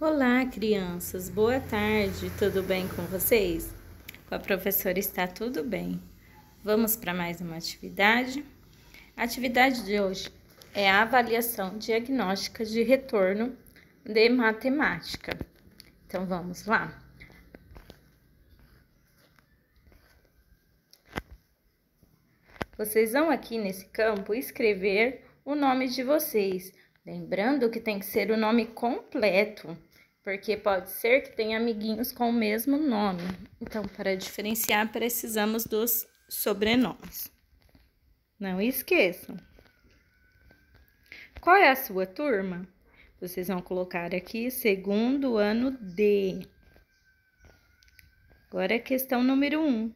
Olá, crianças. Boa tarde. Tudo bem com vocês? Com a professora está tudo bem. Vamos para mais uma atividade. A atividade de hoje é a avaliação diagnóstica de retorno de matemática. Então vamos lá. Vocês vão aqui nesse campo escrever o nome de vocês Lembrando que tem que ser o nome completo, porque pode ser que tenha amiguinhos com o mesmo nome. Então, para diferenciar, precisamos dos sobrenomes. Não esqueçam. Qual é a sua turma? Vocês vão colocar aqui segundo ano D. Agora, é questão número 1. Um.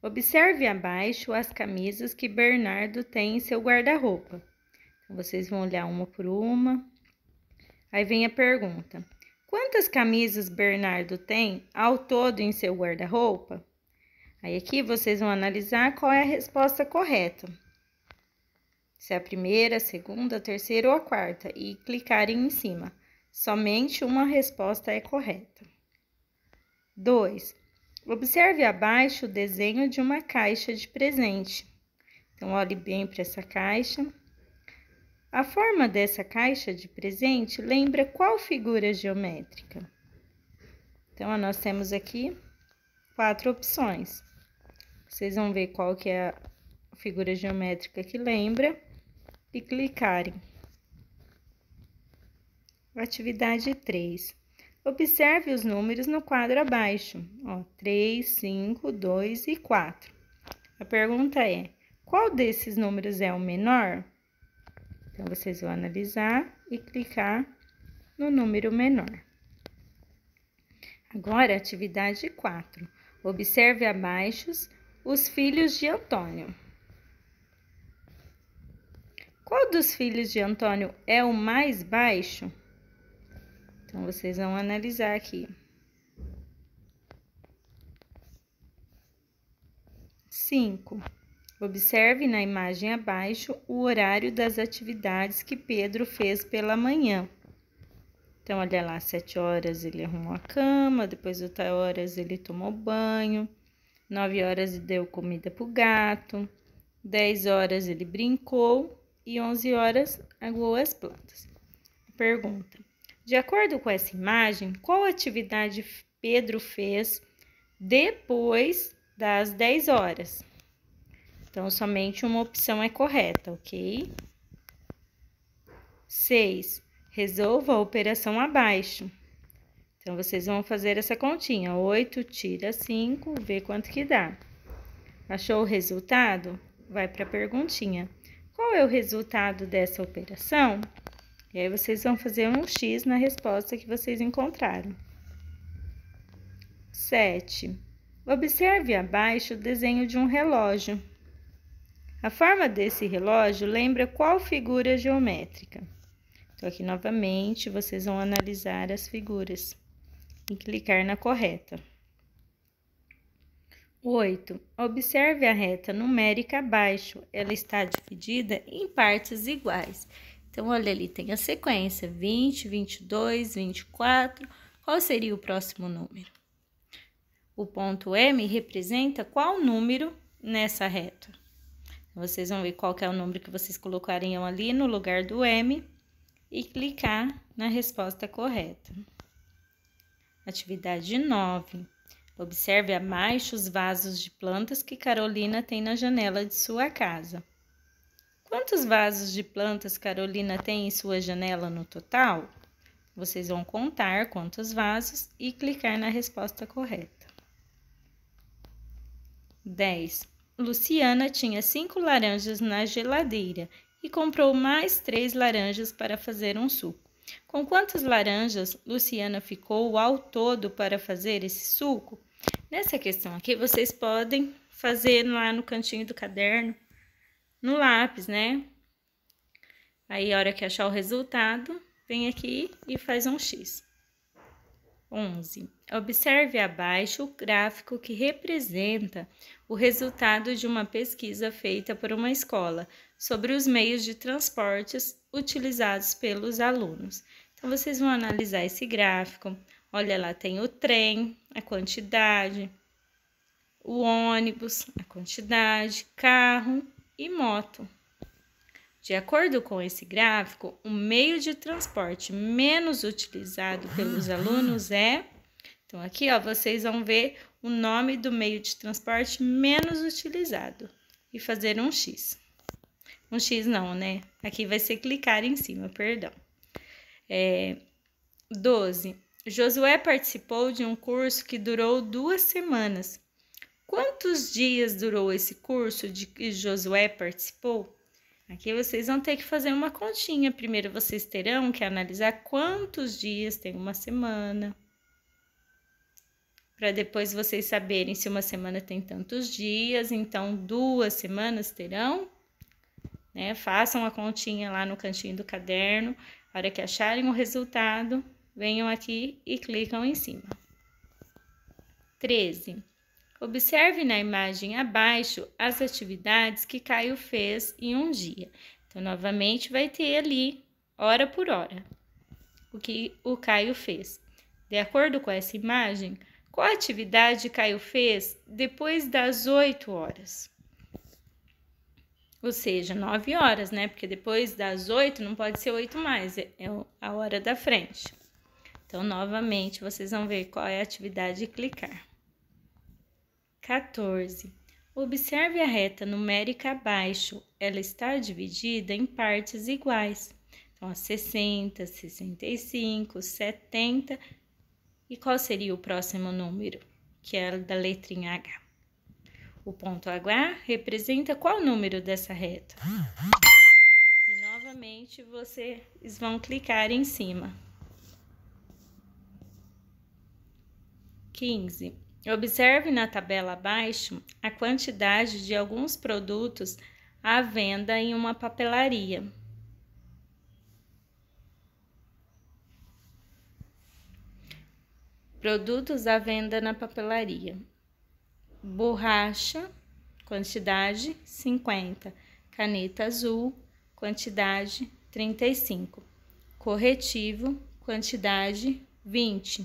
Observe abaixo as camisas que Bernardo tem em seu guarda-roupa. Vocês vão olhar uma por uma. Aí vem a pergunta: Quantas camisas Bernardo tem ao todo em seu guarda-roupa? Aí aqui vocês vão analisar qual é a resposta correta. Se é a primeira, a segunda, a terceira ou a quarta e clicarem em cima. Somente uma resposta é correta. 2. Observe abaixo o desenho de uma caixa de presente. Então, olhe bem para essa caixa. A forma dessa caixa de presente lembra qual figura geométrica? Então, nós temos aqui quatro opções. Vocês vão ver qual que é a figura geométrica que lembra e clicarem. Atividade 3. Observe os números no quadro abaixo, ó, 3, 5, 2 e 4. A pergunta é, qual desses números é o menor? Então, vocês vão analisar e clicar no número menor. Agora, atividade 4. Observe abaixo os filhos de Antônio. Qual dos filhos de Antônio é o mais baixo? Então, vocês vão analisar aqui. Cinco. Observe na imagem abaixo o horário das atividades que Pedro fez pela manhã. Então, olha lá, sete horas ele arrumou a cama, depois oito horas ele tomou banho, nove horas deu comida para o gato, dez horas ele brincou e onze horas aguou as plantas. Pergunta: De acordo com essa imagem, qual atividade Pedro fez depois das dez horas? Então, somente uma opção é correta, ok? 6. Resolva a operação abaixo. Então, vocês vão fazer essa continha. 8 tira 5, vê quanto que dá. Achou o resultado? Vai para a perguntinha. Qual é o resultado dessa operação? E aí, vocês vão fazer um X na resposta que vocês encontraram. 7. Observe abaixo o desenho de um relógio. A forma desse relógio lembra qual figura geométrica? Então, aqui novamente, vocês vão analisar as figuras e clicar na correta. 8. Observe a reta numérica abaixo. Ela está dividida em partes iguais. Então, olha ali, tem a sequência 20, 22, 24. Qual seria o próximo número? O ponto M representa qual número nessa reta? Vocês vão ver qual que é o número que vocês colocariam ali no lugar do M e clicar na resposta correta. Atividade 9. Observe abaixo os vasos de plantas que Carolina tem na janela de sua casa. Quantos vasos de plantas Carolina tem em sua janela no total? Vocês vão contar quantos vasos e clicar na resposta correta. 10. Luciana tinha cinco laranjas na geladeira e comprou mais três laranjas para fazer um suco. Com quantas laranjas Luciana ficou ao todo para fazer esse suco? Nessa questão aqui, vocês podem fazer lá no cantinho do caderno, no lápis, né? Aí, a hora que achar o resultado, vem aqui e faz um X. 11. Observe abaixo o gráfico que representa o resultado de uma pesquisa feita por uma escola sobre os meios de transportes utilizados pelos alunos. Então, vocês vão analisar esse gráfico. Olha lá, tem o trem, a quantidade, o ônibus, a quantidade, carro e moto. De acordo com esse gráfico, o meio de transporte menos utilizado pelos ah. alunos é. Então, aqui ó, vocês vão ver o nome do meio de transporte menos utilizado e fazer um X. Um X não, né? Aqui vai ser clicar em cima, perdão. É, 12. Josué participou de um curso que durou duas semanas. Quantos dias durou esse curso de que Josué participou? Aqui vocês vão ter que fazer uma continha. Primeiro vocês terão que analisar quantos dias tem uma semana. Para depois vocês saberem se uma semana tem tantos dias, então duas semanas terão. Né? Façam a continha lá no cantinho do caderno. A hora que acharem o resultado, venham aqui e clicam em cima. 13. Observe na imagem abaixo as atividades que Caio fez em um dia. Então, novamente, vai ter ali, hora por hora, o que o Caio fez. De acordo com essa imagem, qual atividade Caio fez depois das 8 horas? Ou seja, 9 horas, né? Porque depois das 8 não pode ser 8 mais, é, é a hora da frente. Então, novamente, vocês vão ver qual é a atividade e clicar. 14. Observe a reta numérica abaixo, ela está dividida em partes iguais. Então, a 60, 65, 70. E qual seria o próximo número? Que é da letrinha H. O ponto H representa qual número dessa reta? E novamente vocês vão clicar em cima. 15. Observe na tabela abaixo a quantidade de alguns produtos à venda em uma papelaria. Produtos à venda na papelaria: borracha, quantidade 50, caneta azul, quantidade 35, corretivo, quantidade 20,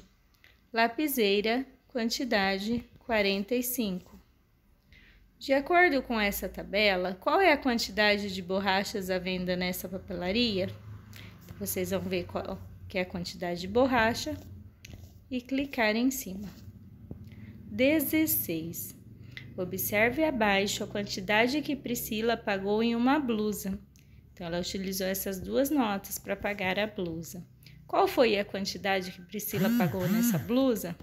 lapiseira quantidade 45. De acordo com essa tabela, qual é a quantidade de borrachas à venda nessa papelaria? Vocês vão ver qual que é a quantidade de borracha e clicar em cima. 16. Observe abaixo a quantidade que Priscila pagou em uma blusa. Então, ela utilizou essas duas notas para pagar a blusa. Qual foi a quantidade que Priscila pagou nessa blusa?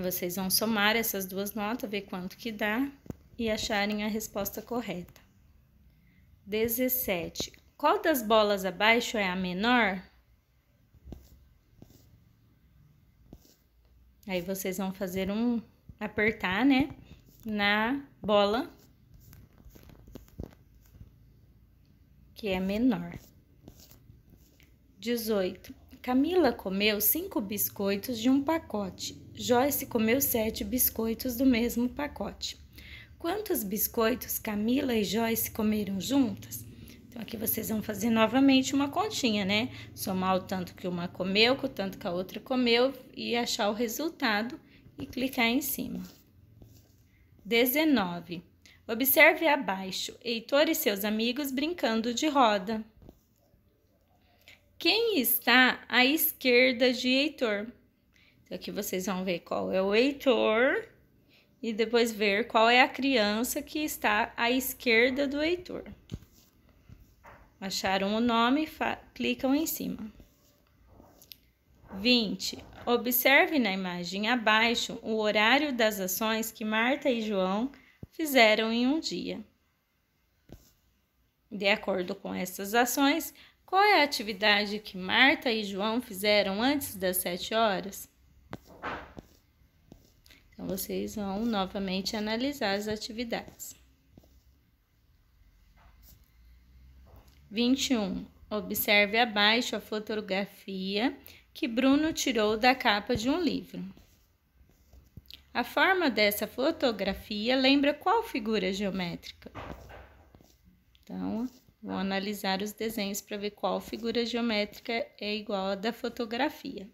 Vocês vão somar essas duas notas, ver quanto que dá e acharem a resposta correta. 17. Qual das bolas abaixo é a menor? Aí vocês vão fazer um apertar, né, na bola que é menor. 18. Camila comeu cinco biscoitos de um pacote. Joyce comeu sete biscoitos do mesmo pacote. Quantos biscoitos Camila e Joyce comeram juntas? Então, aqui vocês vão fazer novamente uma continha, né? Somar o tanto que uma comeu com o tanto que a outra comeu e achar o resultado e clicar em cima. 19. Observe abaixo Heitor e seus amigos brincando de roda quem está à esquerda de Heitor. Então, aqui vocês vão ver qual é o Heitor e depois ver qual é a criança que está à esquerda do Heitor. Acharam o nome, clicam em cima. 20. Observe na imagem abaixo o horário das ações que Marta e João fizeram em um dia. De acordo com essas ações, qual é a atividade que Marta e João fizeram antes das sete horas? Então, vocês vão novamente analisar as atividades. 21. Observe abaixo a fotografia que Bruno tirou da capa de um livro. A forma dessa fotografia lembra qual figura geométrica? Então, Vou analisar os desenhos para ver qual figura geométrica é igual à da fotografia.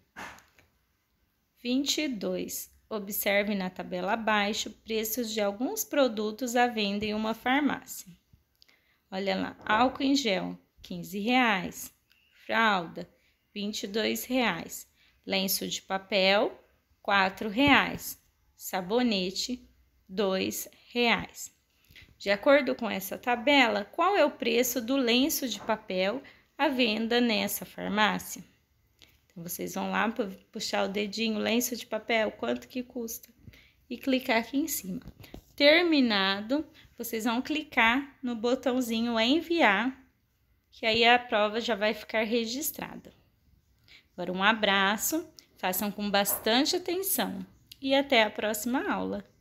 22. Observe na tabela abaixo preços de alguns produtos à venda em uma farmácia. Olha lá, álcool em gel, 15 reais. Fralda, 22 reais. Lenço de papel, 4 reais. Sabonete, 2 reais. De acordo com essa tabela, qual é o preço do lenço de papel à venda nessa farmácia? Então, vocês vão lá puxar o dedinho, lenço de papel, quanto que custa? E clicar aqui em cima. Terminado, vocês vão clicar no botãozinho enviar, que aí a prova já vai ficar registrada. Agora um abraço, façam com bastante atenção e até a próxima aula.